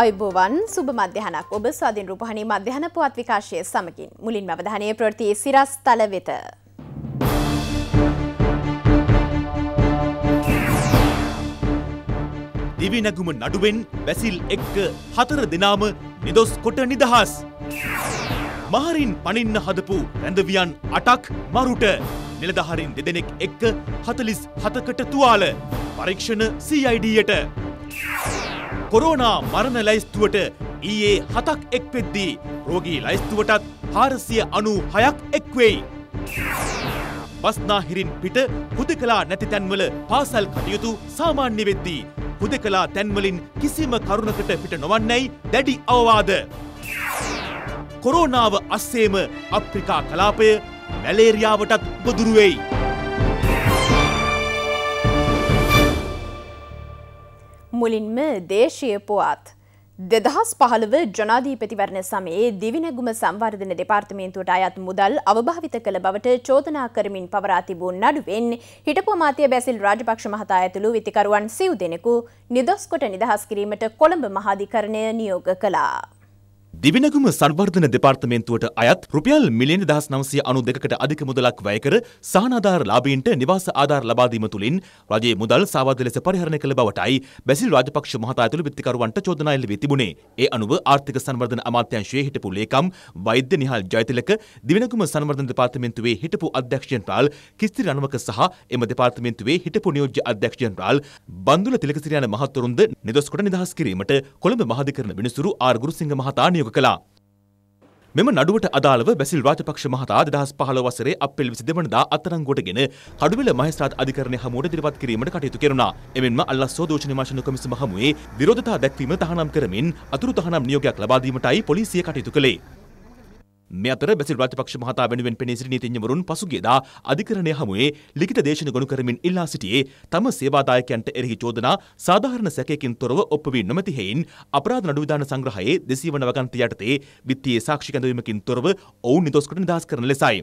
අයිබෝවන් සුබ මධ්‍යහනක් ඔබ ස්වාධීන් රූපහණී මධ්‍යහන පුවත් විකාශය සමකින් මුලින් අවධානය ප්‍රති සිරස් තල වෙත. දිවිනැගුම නඩුවෙන් බැසිල් එක්ක හතර දෙනාම නිදොස් කොට නිදහස්. මහරින් පනින්න හදපු රැඳවියන් අටක් මරුට නිලධහරින් දෙදෙනෙක් එක්ක හතලිස් හතකට තුවාල පරීක්ෂණ CIDයට. කොරෝනා මරණ ලැයිස්තුවට ඊයේ හතක් එක් පෙද්දී රෝගී ලයිස්තුවටත් හාරසිය අනු හයක් එක්වෙයි. බස්නාහිරින් පිට හුදකලා නැති තැන්වල පාසල් කටයුතු සාමාන්‍ය වෙද්දී හුදකලා තැන්වලින් කිසිම කරුණකට පිට නොවන්නැයි දැඩි අවවාද. කොරෝනාව අස්සේම අප්‍රිකා කලාපය මැලේරියාවටත් බොදුරුවෙයි. මුලින්ම දේශය පුවත්. දෙදහස් පහළව ජනාධීපතිවරණ සමයේ දිවිනැගුම සංවර්ධන දෙපාර්තමේන්තුවට අයත් මුදල් අවභාවිත කළ බවට චෝදනා කරමින් පවරා තිබූ නඩුවෙන් හිටපු අමාත්‍ය බැසිල් රාජපක්ෂ මහතා ඇතුළු විතිකරුවන් සිව් දෙනෙකු නිදොස් කොට නිදහස් කිරීමට කොළඹ මහාධිකරණය නියෝග කළා. දිවිනගුම සංවර්ධන දෙපාර්තමේන්තුවට අයත් රුපියල් මිලියන දහස් නවසය අනු දෙකට අධික මුදලක් වැයකර සහනාධාර ලාබීන්ට නිවාස ආධාර ලබාදීම තුළින් රජයේ මුදල් සාවාද ලෙස පරිහරණය කළ බවටයි බැසිල් රාජපක්ෂ මහතා ඇතුළු විත්තිකරුවන්ට චෝදනා එල්ල වී තිබුණේ. ඒ අනුව ආර්ථික සංවර්ධන අමාත්‍යාංශයේ හිටපු ලේකම් වෛද්‍ය නිහාල් ජයතිලක දිවිනගුම සංවර්ධන දෙපාර්තමේන්තුවේ හිටපු අධ්‍යක්ෂයන් රාල් කිස්ති රණවක සහ එම දෙපාර්තමේන්තුවේ හිටපු නියෝජ්‍ය අධ්‍යක්ෂයන් රාල් බන්දුල තිලකසිරියන මහත්වරුන්ද නිදොස් කොට නිදහස් කිරීමට කොළඹ මහාධිකරණ විනිසුරු ආර් ගුරුසිංහ මහතා නියෝග නියෝග කළා. මෙම නඩුවට අදාළව බැසිල් රාජපක්ෂ මහතා 2015 වසරේ අප්‍රේල් 22 වෙනිදා අත්අඩංගුවටගෙන කඩුවෙල මහේස්ත්‍රාත් අධිකරණය හමුවට ඉදිරිපත් කිරීමට කටයුතු කෙරුණා. එමෙන්ම අල්ලස්සෝ දෝෂණ විමර්ශන කොමිසම හමුවේ විරෝධතා දැක්වීම තහනම් කරමින් අතුරු තහනම් නියෝගයක් ලබා දීමටයි පොලිසිය කටයුතු කළේ. මේ අතර බැසිල් ප්‍රතිපක්ෂ මහතා වෙනුවෙන් පෙනී සිටි නීතිඥවරුන් පසුගියදා අධිකරණය හමුවේ ලිඛිත දේශන ගොනු කරමින් ඉල්ලා සිටියේ තම සේවාදායකයන්ට එරෙහි චෝදනා සාධාරණ සැකයකින් තොරව ඔප්පු වී නොමැති හේයින් අපරාධ නඩුවිධාන සංග්‍රහයේ දෙසී වන වගන්ති යටතේ විත්තියේ සාක්ෂි කැඳවීමකින් තොරව ඔවුන් නිදොස්කොට නිදහස් කරන ලෙසයි.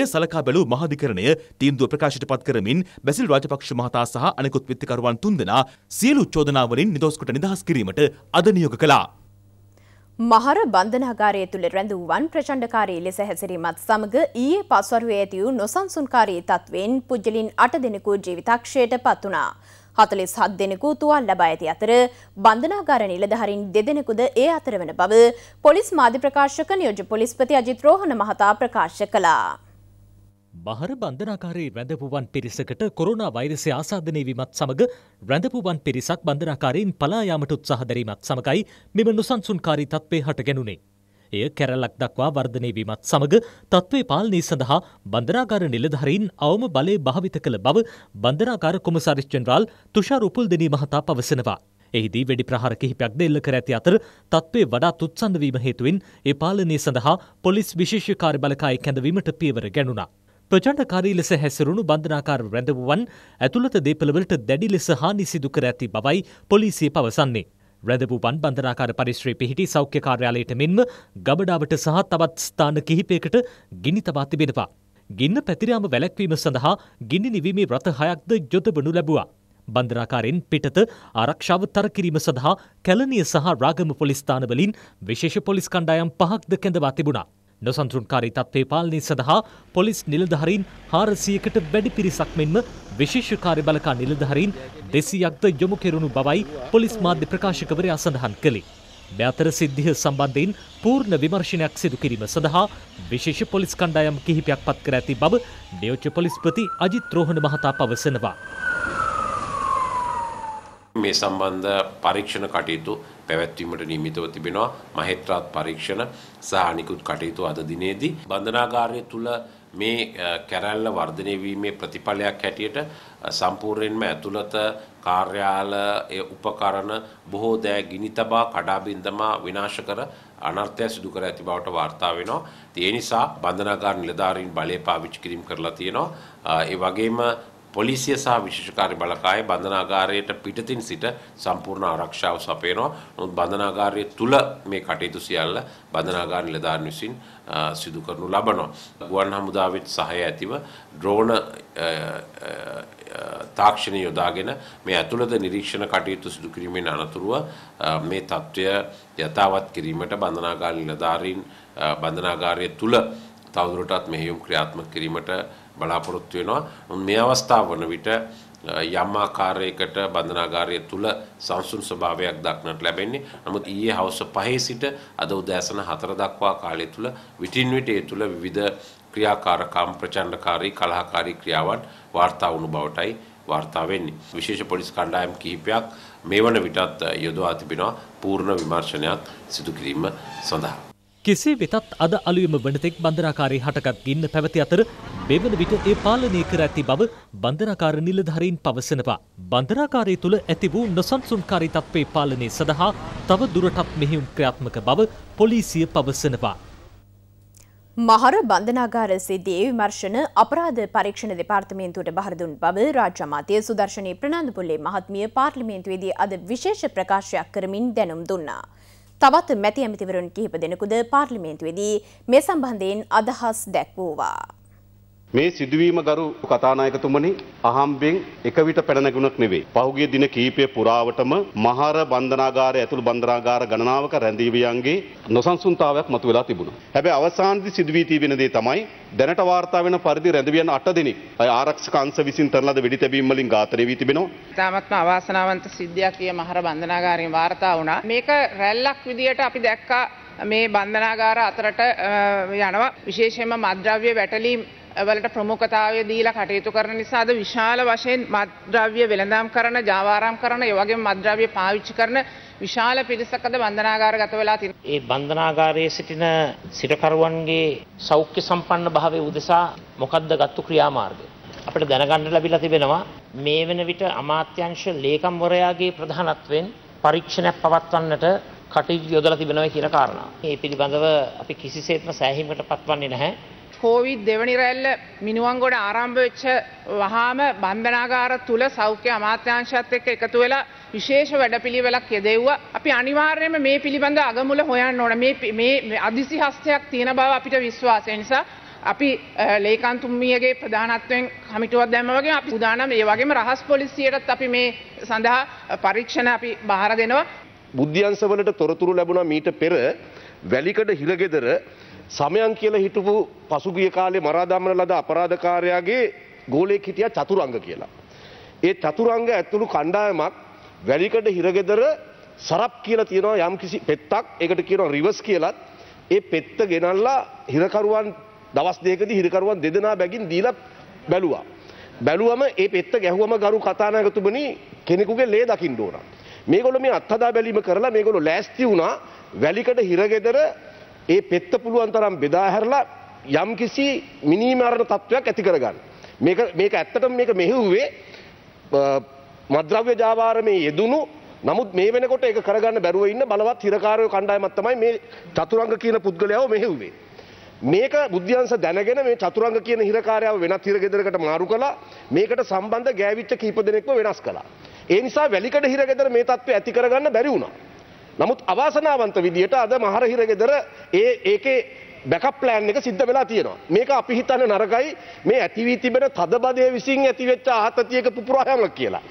එය සලකා බැලූ මහාධිකරණය තීන්දුව ප්‍රකාශයට පත් කරමින් බැසිල් රාජපක්ෂ මහතා සහ අනෙකුත් විත්තිකරුවන් තුන්දෙනා සියලු චෝදනාවලින් නිදොස්කොට නිදහස් කිරීමට අද නියෝග කළා. මහර බන්ධනාගාරය තුළ රැඳූ වන් ප්‍රචණ්ඩකාරී ලෙස හැසිරීමත් සමඟ ඊයේ පස්වරුවේ ඇතිවූ නොසන්සුන්කාරී තත්ත්වයෙන් පුද්ගලින් අට දෙනෙකු ජීවිතක්ෂයට පත් වුණා. හතලිස් හත් දෙනෙකු තුවල් ලබා ඇති අතර බන්ධනාගාර නිලධහරින් දෙදෙනෙකුද ඒ අතර වන බව පොලිස් මාධ්‍ය ප්‍රකාශක නියෝජ පොලිස්පති අජිත් රෝහණ මහතා ප්‍රකාශ කළා. බහර බන්ධනාකාරී රැඳපුුවන් පිරිසකට කොරුණා වෛරසය ආසාධනය වීමත් සමඟ රැඳපුුවන් පිරිසක් බන්ධනාකාරීන් පලායාමට උත්සාහදරීමත් සමඟයි මෙම නුසන්සුන්කාරී තත්වේ හටගැනුණේ. එය කැරල්ලක් දක්වා වර්ධනය වීමත් සමඟ තත්වේ පාලනී සඳහා බන්ධනාකාර නිලධහරින් අවම බලය භාවිත කළ බව බන්ධනාකාර කොමසාරිශ්චෙන්රාල් තුෂා රුපුල්දනී මහතා පවසනවා. එහිදී වැඩි ප්‍රහාර කිහිපයක් දෙල්ල කර ඇති අතර තත්ත්වය වඩා තුත්සන්දවීම හේතුවෙන් ඒ පාලනය සඳහා පොලිස් විශේෂකාරි බලකායි කැඳවීමට පියවර ගැනුණා. ප්‍රචණ්ඩකාරී ලෙස හැසිරුණු බන්ධනාකාර රැඳවුවන් ඇතුළත දේපළවලට දැඩි ලෙස හානි සිදු කර ඇති බවයි පොලිසිය පවසන්නේ. රැදවුවන් බන්ධනාකාර පරිශ්‍රයේ පිහිටි සෞඛ්‍ය කාර්යාලයට මෙන්ම ගබඩාවට සහ තවත් ස්ථාන කිහිපයකට ගිනි තබා තිබෙනවා. ගින්න පැතිරයාම වැලැක්වීම සඳහා ගිනි නිවීමේ රථ හයක්ද යොදවනු ලැබුවා. බන්ධනාකාරයෙන් පිටත ආරක්ෂාව තරකිරීම සඳහා කැලනිය සහ රාගම පොලිස්ථානවලින් විශේෂ පොලිස් කණ්ඩායම් පහක්ද කැඳවා තිබුණා. නොසන්තුරුන්කාරී තත්ත්වේ පාලනය සඳහා පොලිස් නිලධහරින් හාරසියකට වැඩි පිරිසක් මෙන්ම විශේෂ කාර්යබලකා නිලධහරින් දෙසියක්ද යොමු කෙරුණු බවයි පොලිස් මාධ්‍ය ප්‍රකාශකවරයා සඳහන් කළේ. මෙ අතර සිද්ධිය සම්බන්ධයෙන් පූර්ණ විමර්ශනයක් සිදු කිරීම සඳහා විශේෂ පොලිස් කණ්ඩායම් කිහිපයක් පත් කර ඇති බව නියෝජ්‍ය පොලිස්පති අජිත් රෝහණ මහතා පවසනවා. මේ සම්බන්ධ පරීක්ෂණ කටයුතු පැවැත්වීමට නියමිතව තිබෙනවා මහෙත්‍රාත් පරීක්ෂණ සහ අනිකුත් කටයුතු අද දිනේදී බන්ධනාගාරය තුල මේ කැරැල්ල වර්ධනය වීමේ ප්‍රතිඵලයක් හැටියට සම්පූර්ණයෙන්ම ඇතුළත කාර්යාල උපකරණ බොහෝ දෑ ගිනි තබා කඩාබින්දමා විනාශ කර අනර්ථය සිදු කර ඇති බවට වාර්තා වෙනවා. ඒ නිසා බන්ධනාගාර නිලධාරීන් බලය පාවිච්චි කිරීම කරලා තියෙනවා. ඒ වගේම පොලිසිය සහ විශේෂකාරී බලකාය බන්ධනාගාරයට පිටතින් සිට සම්පූර්ණ ආරක්ෂාව සපයනවා. නමුත් බන්ධනාගාරය තුල මේ කටයුතු සියල්ල බන්ධනාගාර නිලධාරීන් විසින් සිදු කරනු ලබනවා. ගුවන් හමුදාවෙත් සහාය ඇතිව ඩ්‍රෝන තාක්ෂණ යොදාගෙන මේ ඇතුළත නිරීක්ෂණ කටයුතු සිදු කිරීමෙන් අනතුරුව මේ తত্ত্বය යථාවත් කිරීමට බන්ධනාගාර නිලධාරීන් බන්ධනාගාරය තුල තවදුරටත් මෙහෙයුම් ක්‍රියාත්මක කිරීමට බලාපොරොත්තු වෙනවා. මේ අවස්ථාව වන විට යම් ආකාරයකට බන්ධනාගාරය තුල සංසුන් ස්වභාවයක් දක්නට ලැබෙන්නේ. නමුත් ඊයේ හවස 5 සිට අද උදෑසන 4 දක්වා කාලය තුල විටින් විට ඒ තුල විවිධ ක්‍රියාකාරකම් ප්‍රචණ්ඩකාරී කලහකාරී ක්‍රියාවන් වාර්තා වුණු බවටයි වාර්තා වෙන්නේ. විශේෂ පොලිස් කණ්ඩායම් කිහිපයක් මේ වන විටත් යොදවා තිබෙනවා පූර්ණ විමර්ශනයක් සිදු කිරීම සඳහා. කෙසේ වෙතත් අද අලුයම වනතෙක් බන්ධනාකාරයේ හටකත් ගින්න පැවති අතර මෙවන විට ඒ පාලනය කර ඇති බව බන්ධනාකාර නිලධාරීන් පවසනවා. බන්ධනාකාරය තුළ ඇති වූ නොසන්සුන්කාරී තත්ත්වේ පාලනය සඳහා තව දුරටත් මෙහෙයුම් ක්‍රියාත්මක බව පොලිසිය පවසනවා. මහර බන්ධනාගාර සිද්ධියේ විමර්ශන අපරාධ පරීක්ෂණ දෙපාර්තමේන්තුවට බහර දුන් බව රාජ්‍ය අමාත්‍ය සුදර්ශනී ප්‍රනන්දපුල්ලේ මහත්මිය පාර්ලිමේන්තුවේදී අද විශේෂ ප්‍රකාශයක් කරමින් දැනුම් දුන්නා. තවත් මැති ඇමතිවරුන් කිහිප දෙනෙකුද පාර්ලිමේන්තුවේදී මේ සම්බන්ධයෙන් අදහස් දැක්වූවා. මේ සිදුවීම ගරු කතානායකතුමනි අහම්බෙන් එක විට පැනනගුණක් නෙවේ. පහුගිය දින කීපය පුරාවටම මහර බන්ධනාගාරය ඇතුළු බන්ධනාගාර ගණනාවක රැඳීවියන්ගේ නොසන්සුන්තාවයක් මතුවෙලා තිබුණා. හැබැයි අවසානයේදී සිදුවී තිබෙන දේ තමයි දැනට වාර්තා වෙන පරිදි රැඳවියන් 8 දෙනෙක් අය ආරක්ෂක අංශ විසින් තරලද වෙඩි තැබීම් වලින් ඝාතනය වී තිබෙනවා. ඉතාමත්ම අවාසනාවන්ත සිද්ධියක් කිය මහර බන්ධනාගාරයෙන් වාර්තා වුණා. මේක රැල්ලක් විදියට අපි දැක්කා මේ බන්ධනාගාර අතරට යනවා විශේෂයෙන්ම මද්‍රව්‍ය වැටලීම් වලට ප්‍රමුඛතාවය දීලා කටයුතු කරන නිසාද විශාල වශයෙන් මද්‍රව්‍ය වෙළඳම් කරන ජාවාරම් කරන ඒවගේ මද්‍රව්‍ය පාවිච්චි කරන විශාල පිරිසකද බන්ධනාගාර ගත වෙලා තින. ඒ බන්ධනාගාරයේ සිටින සිරකරුවන්ගේ සෞඛ්‍ය සම්පන්න භාවය උදෙසා මොකද්ද ගත්තු ක්‍රියාමාර්ගය. අපිට දැනගන්න ලැබිලා තිබෙනවා මේ වෙන විට අමාත්‍යංශ ලේකම්වරයාගේ ප්‍රධානත්වයෙන් පරීක්ෂණයක් පවත්වන්නට කටයුතු යොදලා තිබෙනවා කියන කාරණා. මේ පිළිබඳව අපි කිසිසේත්ම සෑහීමකට පත්වන්නේ නැහැ. කෝවිඩ් දෙවනි රැල්ල මිනුවන්ගොඩ ආරම්භ වෙච්ච වහාම බන්ධනාගාර තුල සෞඛ්‍ය අමාත්‍යාංශයත් එක්ක එකතු වෙලා විශේෂ වැඩපිළිවෙලක් යෙදෙව්වා. අපි අනිවාර්යයෙන්ම මේ පිළිබඳ අගමුල හොයන්න ඕන. මේ මේ අදිසි හස්තයක් තියෙන බව අපිට විශ්වාසය නිසා අපි ලේකන්තුම්මියගේ ප්‍රධානත්වයෙන් කමිටුවක් දැම්ම වගේ අපි උදානම් ඒ වගේම රහස් පොලිසියටත් අපි මේ සඳහා පරීක්ෂණ අපි බාර දෙනවා. බුද්ධ්‍යංශ වලට තොරතුරු ලැබුණා මීට පෙර වැලිකඩ හිරගෙදර සමයන් කියලා හිටපු පසුගිය කාලේ මරාදමන ලද අපරාධකාරයාගේ ගෝලයෙක් හිටියා චතුරංග කියලා. ඒ චතුරංග ඇතුළු කණ්ඩායමක් වැලිකඩ හිරගෙදර සරප් කියලා තියෙනවා යම් කිසි පෙත්තක් ඒකට කියනවා රිවර්ස් කියලත් ඒ පෙත්ත ගෙනල්ලා හිරකරුවන් දවස් දෙකදී හිරකරුවන් දෙදෙනා බැගින් දීලා බැලුවා. බැලුවම ඒ පෙත්ත ගැහුවම ගරු කතානායකතුමනි කෙනෙකුගේ ලේ දකින්න ඕන. මේගොල්ලෝ මේ අත්හදා බැලීම කරලා මේගොල්ලෝ ලෑස්ති වුණා වැලිකඩ හිරගෙදර ඒ පෙත්ත පුළුවන් තරම් බෙදාහැරලා යම් කිසි මිනීමරණ තත්ත්වයක් ඇති කරගන්න. මේක ඇත්තටම මේක මෙහෙව්වේ මද්‍රව්‍ය ජාවාරමේ යෙදුණු නමුත් මේ වෙනකොට ඒක කරගන්න බැරුව ඉන්න බලවත් හිරකාරය කණ්ඩායමක් තමයි මේ චතුරංග කියන පුද්ගලයාව මෙහෙව්වේ. මේක බුද්ධියංශ දැනගෙන මේ චතුරංග කියන හිරකාරයව වෙනත් හිරගෙදරකට මාරු කළා. මේකට සම්බන්ධ ගෑවිච්ච කීප දෙනෙක්ම වෙනස් කළා. ඒ නිසා වැලිකඩ හිරගෙදර මේ තත්ත්වය ඇති කරගන්න බැරි වුණා. නමුත් අවාසනාවන්ත විදියට අද මහරහිර ගෙදර ඒ ඒකේ බැකප් ප්ලෑන් එක සිද්ධ වෙලා තියෙනවා. මේක අපි හිතන්නේ නරකයි මේ ඇති වී තිබෙන තදබදය විසින් ඇතිවෙච්ච ආතතියක පුපුරා යෑමක් කියලා.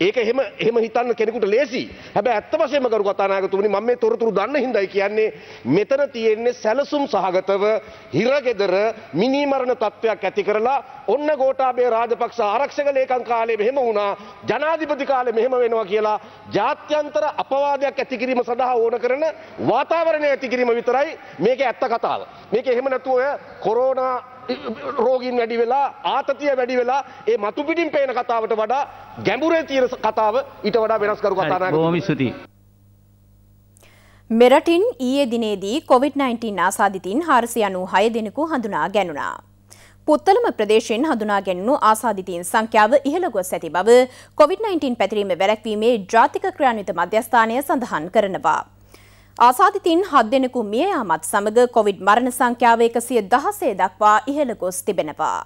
ඒක එහෙම එහෙම හිතන්න කෙනෙකුට ලේසි. හැබැයි ඇත්ත වශයෙන්ම කරු කතානායකතුමනි මම මේ තොරතුරු දන්න හිඳයි කියන්නේ මෙතන තියෙන්නේ සැලසුම් සහගතව හිරගෙදර මිනිමරණ තත්වයක් ඇති කරලා ඔන්න ගෝඨාභය රාජපක්ෂ ආරක්ෂක ලේකම් කාලේ මෙහෙම වුණා ජනාධිපති කාලේ මෙහෙම වෙනවා කියලා ජාත්‍යන්තර අපවාදයක් ඇති කිරීම සඳහා ඕන කරන වාතාවරණය ඇති කිරීම විතරයි මේකේ ඇත්ත කතාව. මේකේ එහෙම නැතුව කොරෝනා රෝගීන් වැඩි වෙලා ආතතිය වැඩි වෙලා ඒ මතු පිටින් පේන කතාවට වඩා ගැඹුරේ තියෙන කතාව ඊට වඩා වෙනස් කරු කතානායක බොහොම ස්තුතියි මෙරටින් ඊයේ දිනේදී කොවිඩ්-19 ආසාදිතින් 496 දෙනෙකු හඳුනා ගැනුණා. පුත්තලම ප්‍රදේශයෙන් හඳුනා ගැනුණු ආසාදිතීන් සංඛ්‍යාව ඉහළ ගොස් ඇති බව කොවිඩ්-19 පැතිරීම වැළැක්වීමේ ජාතික ක්‍රියාන්විත මධ්‍යස්ථානය සඳහන් කරනවා. ආසාධිතින් හත් දෙනෙකු මිය යාමත් සමග කොවිඩ් මරණ සංඛ්‍යාව එකසිය දහසේ දක්වා ඉහළ ගොස් තිබෙනවා.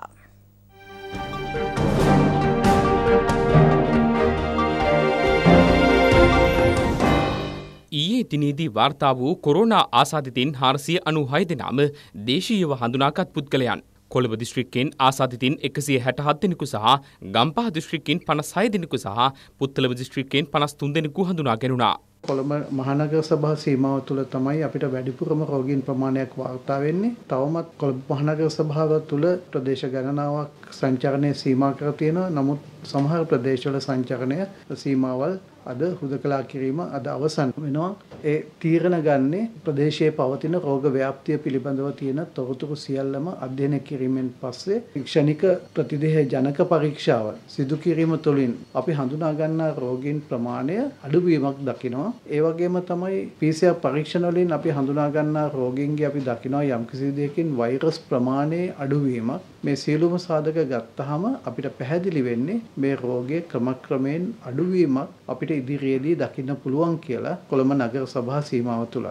ඊයේ දිනේදී වාර්තා වූ කොරෝනා ආසාධිතින් හාරසිය අනු හය දෙනාම දේශීයව හඳුනාගත් පුද්ගලයන්. කොළඹ දිස්ත්‍රික්කෙන් ආසාධිතින් එකසිය හැටහත් දෙනෙකු සහ ගම්පහ දිස්ත්‍රික්කෙන් පනස් හය දෙනෙකු සහ පුත්තලව දිස්ත්‍රික්කෙන් පනස් තුන් දෙනෙකු හඳුනා ගැනුණා. කොළඹ මහනගර සභා සීමාව තුළ තමයි අපිට වැඩිපුරම රෝගීන් ප්‍රමාණයක් වාර්තා වෙන්නේ. තවමත් කොළඹ මහනගර සභාව තුළ ප්‍රදේශ ගණනාවක් සංචරණය සීමා කර තියෙනවා. නමුත් සමහර ප්‍රදේශවල සංචරණය සීමාවල් අද හුදකලා කිරීම අද අවසන් වෙනවා. ඒ තීරණ ගන්නේ ප්‍රදේශයේ පවතින රෝග ව්‍යාප්තිය පිළිබඳව තියෙන තොරතුරු සියල්ලම අධ්‍යයනය කිරීමෙන් පස්සේ ක්ෂණික ප්‍රතිදේහ ජනක පරීක්ෂාව සිදු කිරීම තුළින් අපි හඳුනා ගන්නා රෝගීන් ප්‍රමාණය අඩුවීමක් දකිනවා. ඒ වගේම තමයි PCR පරීක්ෂණ වලින් අපි හඳුනා ගන්නා රෝගීන්ගේ අපි දකිනවා යම්කිසි දෙයකින් වෛරස් ප්‍රමාණයේ අඩුවීමක්. මේ සියලුම සාධක ගත්තාම අපිට පැහැදිලි වෙන්නේ මේ රෝගය ක්‍රමක්‍රමයෙන් අඩුවීමක් අපිට ඉදිරියේදී දකින්න පුළුවන් කියලා කොළඹ නගර සභා සීමාව තුළ.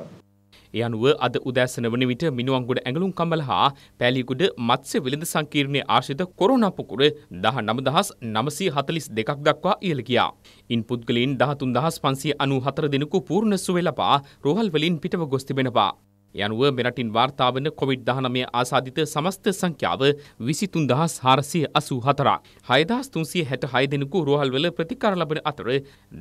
ඒ අනුව අද උදෑසන වන විට මිනුවන්ගොඩ ඇඟලුම් කම්බල හා පැලිකුඩ මත්ස්‍ය විලඳ සංකීර්ණයේ ආශ්‍රිත කොරෝනා පුකුර 19942ක් දක්වා ඉහළ ගියා. ඉන් පුද්ගලයන් 13594 දෙනෙකු පූර්ණ සුවය ලබා රෝහල් වලින් පිටව ගොස් තිබෙනවා. යනුව මෙරටින් වාර්තාාවන කොවිD-19 ආසාධිත සමස්ත සංඛ්‍යාව විසිතුන් දහස් හාරසිය අසු හතරක්. හයදහස් තුන්සිය හැට හය දෙෙනෙකු රෝහල්වල ප්‍රතිකාර ලබන අතර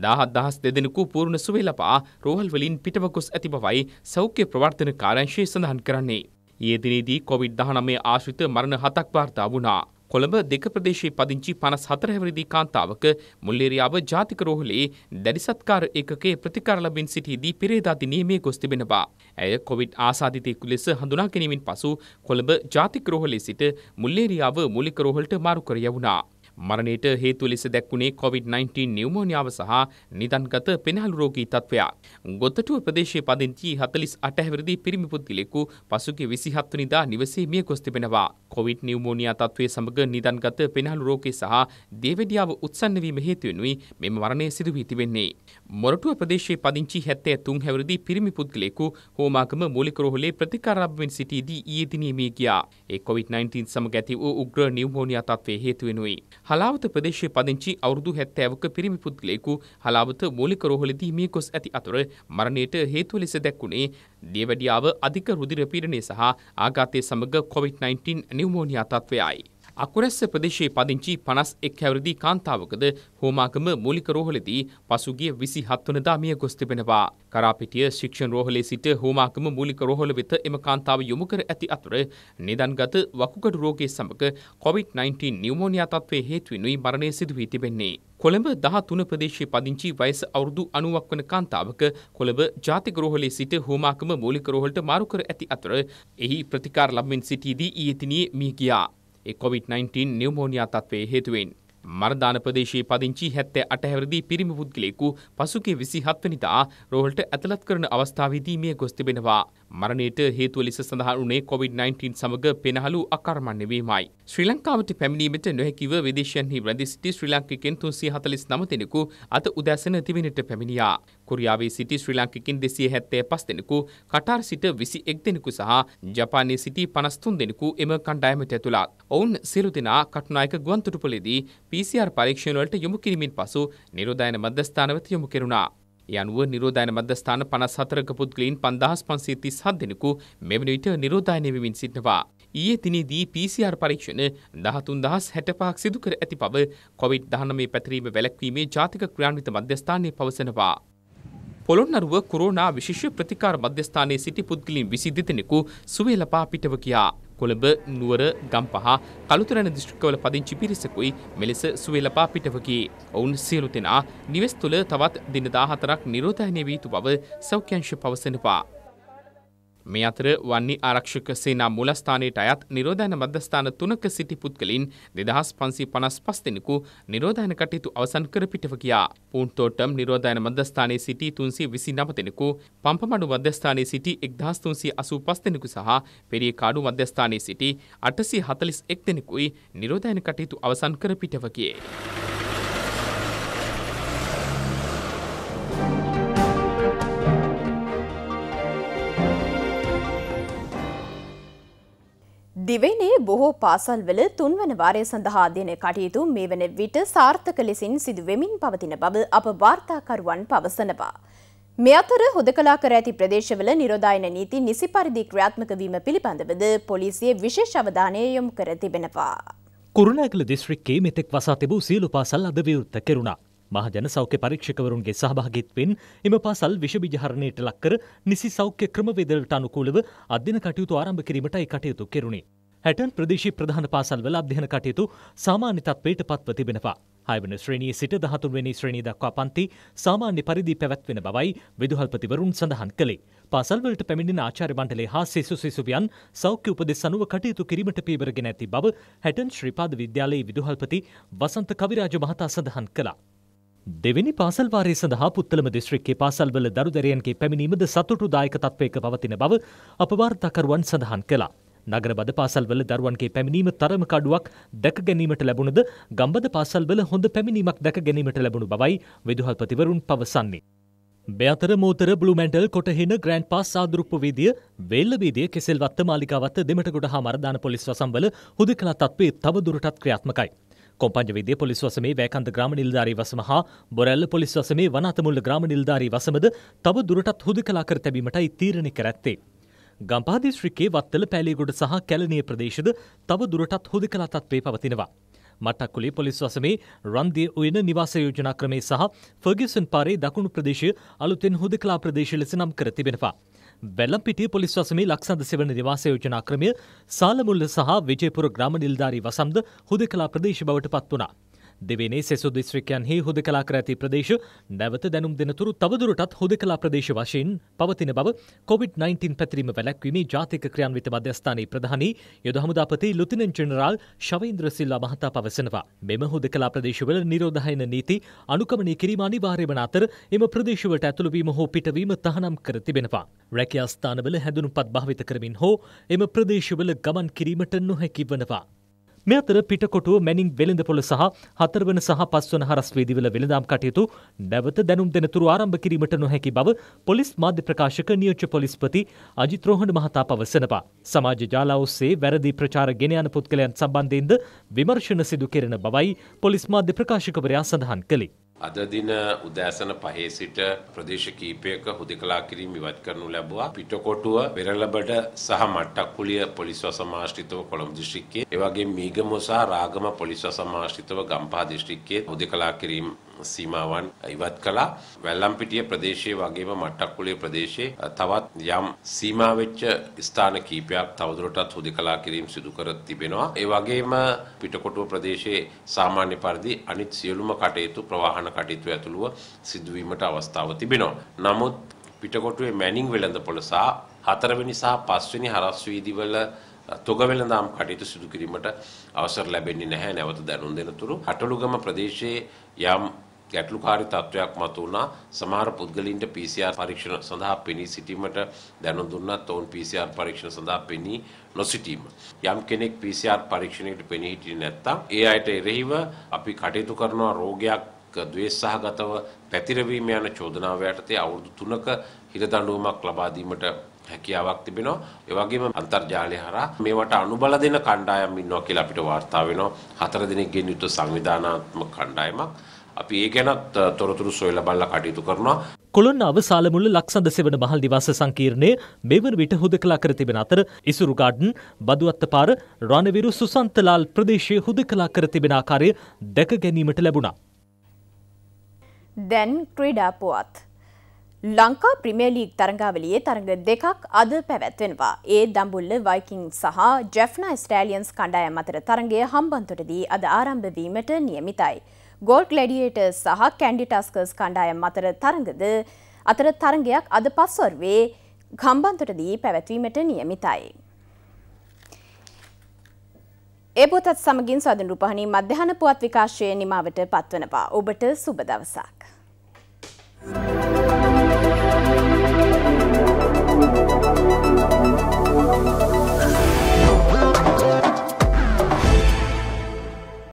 දාහත් දහස් දෙදෙනෙකු පූර්ණ සුවේලපා රෝහල්වලින් පිටවකොස් ඇති බවයි සෞඛ්‍ය ප්‍රවර්තන කාරංශය සඳහන් කරන්නේ. ඒදිනේදී කොවිD-19 ආශ්‍රිත මරණ හතක් වාර්තා වුණා. කොළඹ දෙක ප්‍රදේශයේ පදිංචි 54 හැවිරිදි කාන්තාවක මුල්ලේරියාව ජාතික රෝහලේ දැඩි සත්කාර ඒකකයේ ප්‍රතිකාර ලැබින් සිටියේදී පෙරේදා දිනේ මේ ගොස් තිබෙනවා. ඇය කොවිඩ් ආසාදිතයෙකු ලෙස හඳුනා ගැනීමෙන් පසු කොළඹ ජාතික රෝහලේ සිට මුල්ලේරියාව මූලික රෝහලට මාරු කර යවුණා. මරණයට හේතු ලෙස දැක්වුණේ COVID-19 නිවමෝනියාව සහ නිදන්ගත පෙනහළු රෝගී තත්ත්වයක්. ගොත්තටුව ප්‍රදේශයේ පදිංචි 48 හැවිරිදි පිරිමි පුද්ගලෙකු පසුගිය 27 වෙනිදා නිවසේ මිය ගොස් තිබෙනවා. COVID නිවමෝනියා තත්ත්වයේ සමග නිදන්ගත පෙනහළු රෝගී සහ දේවඩියාව උත්සන්න වීම හේතු වෙනුයි මෙම මරණය සිදු වී තිබෙන්නේ. මොරටුව ප්‍රදේශයේ පදිංචි 73 හැවිරිදි පිරිමි පුද්ගලෙකු හෝමාගම මූලික රෝහලේ ප්‍රතිකාර ලබමින් සිටියේදී ඊයේ දිනයේ මිය ගියා. ඒ COVID-19 සමග ඇති වූ උග්‍ර නිවමෝනියා තත්ත්වයේ හේතු වෙනුයි. හලාවත ප්‍රදේශයේ පදිංචි අවුරුදු 70ක පිරිමි පුද්ගලයෙකු හලාවත මූලික රෝහලදී මිය ගොස් ඇති අතර මරණයට හේතුව ලෙස දැක්ුණේ දියවැඩියාව අධික රුධිර පීඩනය සහ ආඝාතය සමග COVID-19 නිව්මෝනියා තත්ත්වයයි. අකුරැස්ස ප්‍රදේශයේ පදිංචි 51 හැවිරිදි කාන්තාවකද හෝමාගම මූලික රෝහලේදී පසුගිය 27 වෙනිදා මිය ගොස් තිබෙනවා. කරාපිටිය ශික්ෂණ රෝහලේ සිට හෝමාගම මූලික රෝහල වෙත එම කාන්තාව යොමු කර ඇති අතර නිදන්ගත වකුගඩු රෝගයේ සමග COVID-19 නියුමෝනියා තත්ත්වයේ හේතුවෙනුයි මරණය සිදු වී තිබෙන්නේ. කොළඹ 13 ප්‍රදේශයේ පදිංචි වයස අවුරුදු 90ක් වන කාන්තාවක කොළඹ ජාතික රෝහලේ සිට හෝමාකම මූලික රෝහලට මාරු කර ඇති අතර එහි ප්‍රතිකාර ලබමින් සිටියේදී ඊයේ දිනේ මිය ගියා. කොවිD-19 නිවමෝනියා තත්ත්වයේ හේතුවෙන්. මරදාන ප්‍රදේශයේ පදිංචි හැත්තෑ අටහැවරදී පිරිමි පුද්ගලයෙකු පසුගේ විසි හත්වනිදා රෝහල්ට ඇතුළත් කරන අවස්ථාවේදී මිය ගොස් තිබෙනවා. මරණයට හේතුව ලෙස සඳහන් වුණේ COVID-19 සමග පෙනහළු අකර්මණ්‍ය වීමයි. ශ්‍රී ලංකාවට පැමිණීමට නොහැකිව විදේශයන්හි රැඳී සිටි ශ්‍රී ලාංකිකයන් 349 දෙනෙකු අද උදැසන තිවෙනට පැමිණියා. කොරියාවේ සිටි ශ්‍රී ලාංකිකයන් 275 දෙනෙකු, කටාර් සිට 21 දෙනෙකු සහ ජපානයේ සිටි 53 දෙනෙකු එම කණ්ඩායමට ඇතුළත්. ඔවුන් සියලු දෙනා කටුනායක ගුවන්තොටුපළේදී PCR පරීක්ෂණවලට යොමු කිරීමෙන් පසු නිරෝධායන මධ්‍යස්ථානවත යොමු කෙරුණා. ඒ අනුව නිරෝධායන මධ්‍යස්ථාන 54ක පුද්ගලයන් 5537 දෙනෙකු මෙවන විට නිරෝධායන වෙමින් සිටිනවා. ඊයේ දිනේදී PCR පරීක්ෂණ 13065ක් සිදු කර ඇති බව COVID-19 පැතිරීම වැළැක්වීමේ ජාතික ක්‍රියාන්විත මධ්‍යස්ථානය පවසනවා. පොළොන්නරුව කොරෝනා විශේෂ ප්‍රතිකාර මධ්‍යස්ථානයේ සිටි පුද්ගලින් විසි දෙදෙනෙකු සුවේ ලපා පිටව කියා. කොළඹ නුවර ගම්පහ කළුතරණ දිස්ත්‍රික්කවල පදිංචි පිරිසකුයි මෙලෙස සුවේලපා පිටව ගියේ. ඔවුන් සියලු දෙනා නිවෙස් තුළ තවත් දින 14ක් නිරෝධායනය වී සිටි බව සෞඛ්‍යංශ පවසනවා. මේ අතර වන්නේ ආරක්ෂක සේනා මුලස්ථානයට අයත් නිරෝධායන මධ්‍යස්ථාන තුනක සිටි පුද්ගලින් දෙදහස් පන්සී පනස් පස් දෙනෙකු නිරෝධායන කටයුතු අවසන් කර පිටව ගියා. පූන්තෝටම් නිරෝධායන මධ්‍යස්ථානයේ සිටි තුන්සිය විසි නම දෙනෙකු, පම්පමඩු මධ්‍යස්ථානයේ සිටි එක්දහස් තුන්සිය අසූ පස් දෙනෙකු සහ පෙරිය කාඩු මධ්‍යස්ථානයේ සිටි අටසිය හතලිස් එක් දෙනෙකුයි නිරෝධායන කටයුතු අවසන් කර පිටව ගියේ. දිවයිනේ බොහෝ පාසල්වල තුන්වන වාරය සඳහා දෙන කටයුතු මේ වන විට සාර්ථක ලෙසින් සිදුවෙමින් පවතින බව අප වාර්තාකරුවන් පවසනවා. මේ අතර හොදකලා කර ඇති ප්‍රදේශවල නිරෝධායන නීති නිසි පරිදි ක්‍රියාත්මක වීම පිළිබඳවද පොලිසිය විශේෂ අවධානය යොමු කර තිබෙනවා. කුරුණෑගල දිස්ත්‍රික්කයේ මෙතෙක් වසා තිබූ සියලු පාසල් අද විවෘත කෙරුණා. මහජන සෞඛ්‍ය පරීක්ෂකවරුන්ගේ සහභාගිත්වෙන් එම පාසල් විෂබිජහරණයට ලක්කර නිසි සෞඛ්‍ය ක්‍රමවේදලට අනුකූලව අධ්‍යන කටයුතු ආරම්භ කිරීමටයි කටයුතු කෙරුණේ. හැටන් ප්‍රදේශී ප්‍රධාන පාසල්වල අධ්‍යන කටයුතු සාමාන්‍ය තත්වයට පත්ව තිබෙනවා. හයවන ශ්‍රණී සිට දහතුන්වැනි ශ්‍රණී දක්වා පන්ති සාමාන්‍ය පරිදි පැවැත්වෙන බවයි විදුහල්පතිවරුන් සඳහන් කළේ. පාසල්වලට පැමිණෙන ආචාර්ය මණ්ඩලය හා සිසු සිසුවියන් සෞඛ්‍ය උපදෙස් අනුව කටයුතු කිරීමට පීවරගෙන ඇති බව හැටන් ශ්‍රීපාද විද්‍යාලයේ විදුහල්පති වසන්ත කවිරාජ මහතා සඳහන් කළා. දෙවැනි පාසල් වාරය සඳහා පුත්තලම දිස්ත්‍රික්කයේ පාසල්වල දරුදරයන්ගේ පැමිණීමද සතුටුදායක තත්වයක පවතින බව අප වාර්තාකරුවන් සඳහන් කළා. නගර බද පාසල්වල දරුවන්ගේ පැමිණීම තරම කඩුවක් දැක ගැනීමට ලැබුණද ගම්බද පාසල්වල හොඳ පැමිණීමක් දැක ගැනීමට ලැබුණු බවයි විදුහල්පතිවරුන් පවසන්නේ. බෑතර මෝතර බ්ලුමැන්ටල් කොටහෙන ග්‍රන්් පස් සාදුරුප්ප වේදිය වෙල්ලබේදය කෙසෙල්වත්ත මාලිකාවත්ත දෙමටකොට හා මරධාන පොලිස් වසම්බල හුද කලා තත්වේ තව දුරටත් ක්‍රියාත්මකයි. කොම්පංජවිදේ පොලිස් වසමේ වැෑකන්ද ග්‍රම නිල්ධාරී වසම හා බොරැල්ල පොලිස් වසමේ වනතමුල්ල ග්‍රම නිල්ධාරී වසමද තව දුරටත් හුද කලාකර තැබීමට ඉතීරණි කරැත්තේ. ගම්පහ දිස්ත්‍රික්කේ වත්තල පැලිගොඩ සහ කැලණිය ප්‍රදේශද තව දුරටත් හුදකලා තත්ත්වේ පවතිනවා. මට්ටක්කුලේ පොලිස් වසමේ රන්දිය උයන නිවාස යෝජනා ක්‍රමේ සහ ෆර්ගිසන් පාරේ දකුණු ප්‍රදේශය අලුතෙන් හුදකලා ප්‍රදේශ ලෙස නම් කර තිබෙනවා. වැල්ලම්පිටිය පොලිස් වසමේ ලක්සඳ සෙවන නිවාස යෝජනා ක්‍රමය සාලමුල්ල සහ විජයපුර ග්‍රාම නිලධාරී වසම්ද හුදකලා ප්‍රදේශ බවට පත් වුණා. දෙවනේ සෙසු දිස්ත්‍රිකයන්හි හොද කලා කර ඇති ප්‍රදේශ නැවත දැනුම් දෙනතුරු තවදුරටත් හොද කලා ප්‍රදේශ වශයෙන් පවතින බව COොVID-19 පැතිරීම වැලැක්වීමේ ජාතික ක්‍රියන්විත මධ්‍යස්ථානයේ ප්‍රධානී යොදහමුදාපති ලුතිනන් ජෙනරාල් ශවීන්ද්‍ර සිල්ලා මහතා පවසනවා. මෙම හොද කලා ප්‍රදේශවල නිරෝධහයන නීති අනුකමනය කිරීම අනිවාර්ය වන අතර එම ප්‍රදේශවලට ඇතුළුවීම හෝ පිටවීම තහනම් කර තිබෙනවා. රැකියාස්ථානවල හැඳුනුපත් භාවිත කරමින් හෝ එම ප්‍රදේශවල ගමන් කිරීමට නොහැකි වනවා. මේ අතර පිටකොටුව මැනින් වෙළඳපොළ සහ හතරවන සහ පස්වන හරස් වේදිවල වෙළඳාම් කටයුතු නැවත දැනුම් දෙනතුරු ආරම්භ කිරීමට නොහැකි බව පොලිස් මාධ්‍ය ප්‍රකාශක නියෝජ්‍ය පොලිස්පති අජිත් රෝහණ මහතා පවසනවා. සමාජ ජාලා ඔස්සේ වැරදි ප්‍රචාර ගෙන යන පුද්ගලයන් සම්බන්ධයෙන්ද විමර්ශන සිදු කෙරෙන බවයි පොලිස් මාධ්‍ය ප්‍රකාශකවරයා සඳහන් කළේ. අද දින උදෑසන පහේ සිට ප්‍රදේශ කීපයක හුදකලා කිරීම ඉවත් කරනු ලැබුවා. පිටකොටුව, පෙරළබඩ සහ මට්ටක්කුලිය පොලිස් වසමාශ්‍රිතව කොළඹ දිස්ත්‍රික්කයේ, එවැගේම මීගමුව සහ රාගම පොලිස් වසමාශ්‍රිතව ගම්පහ දිස්ත්‍රික්කයේ හුදකලා කිරීම සීමාවන් ඉවත් කළා. වැල්ලම්පිටිය ප්‍රදේශයේ වගේම මට්ටක්කුලේ ප්‍රදේශයේ තවත් යම් සීමා වෙච්ච ස්ථාන කීපයක් තවදුරටත් හුදකලා කිරීම සිදු කර තිබෙනවා. ඒ වගේම පිටකොටුව ප්‍රදේශයේ සාමාන්‍ය පරිදි අනිත් සියලුම කටයුතු ප්‍රවාහන කටයුතු ඇතුළුව සිදුවීමට අවස්ථාව තිබෙනවා. නමුත් පිටකොටුවේ මැනිින් වෙළඳ පොළ සහ හතරවෙනි සහ පස්වෙනි හරස් වීදිවල තොග වෙළඳාම් කටයුතු සිදු කිරීමට අවසර ලැබෙන්නේ නැහැ නැවත දැනුම් දෙනතුරු. හටලුගම ප්‍රදේශයේ යම් ගැටලුකාරී තත්ත්වයක් මතු වුණා. සමහර පුද්ගලින්ට PCR පරීක්ෂණ සඳහා පෙනී සිටීමට දැනුම් දුන්නත් ඔවුන් PCR පරීක්ෂණ සඳහා පෙනී නොසිටීම. යම් කෙනෙක් PCR පරීක්ෂණයට පෙනී හිටියේ නැත්නම් ඒ අයට එරෙහිව අපි කටයුතු කරනවා රෝගයක් ද්වේෂසහගතව පැතිරවීම යන චෝදනාව යටතේ අවුරුදු 3ක හිරදඬුවමක් ලබා දීමට හැකියාවක් තිබෙනවා ඒ වගේම අන්තර්ජාලය හරහා මේවට අනුබල දෙන කණ්ඩායම් ඉන්නවා කියලා අපිට වාර්තා වෙනවා හතර දිනකින් යුතු සංවිධානාත්මක කණ්ඩායමක් අපි ඒ ගැනත් තොරතුරු සොයලා බලලා කටයුතු කරනවා. කොළොන්න අවසාලමුල්ල ලක්සඳ සෙවන මහල් නිවාස සංකීර්ණය මෙවන විට හුදකලා කර තිබෙන අතර ඉසුරු ගාඩන් බදුවත්ත පාර රණවිරු සුසන්තලාල් ප්‍රදේශයේ හුදකලා කර තිබෙන ආකාරය දැක ගැනීමට ලැබුණා. දැන් ක්‍රීඩා පුවත්. ලංකා ප්‍රිමියර් ලීග් තරඟාවලියේ තරඟ දෙකක් අද පැවැත්වෙනවා. ඒ දඹුල්ල වයිකින් සහ ජෙෆ්නා ස්ටෑලියන්ස් කණ්ඩායම් අතර තරඟය හම්බන්තොටදී අද ආරම්භ වීමට නියමිතයි. ගෝල් ගලඩියටර් සහ කැන්ඩිටස්කර්ස් කණ්ඩායම් අතර තරගද අතර තරගයක් අද පස්වර්වේ ගම්බන්තොටදී පැවැත්වීමට නියමිතයි. ඒබෝතත් සමගින් සදන් රුපහණි මධ්‍යහන පුවත් විකාශය නිමාවට පත්වනවා. ඔබට සුබ දවසක්. Thank you.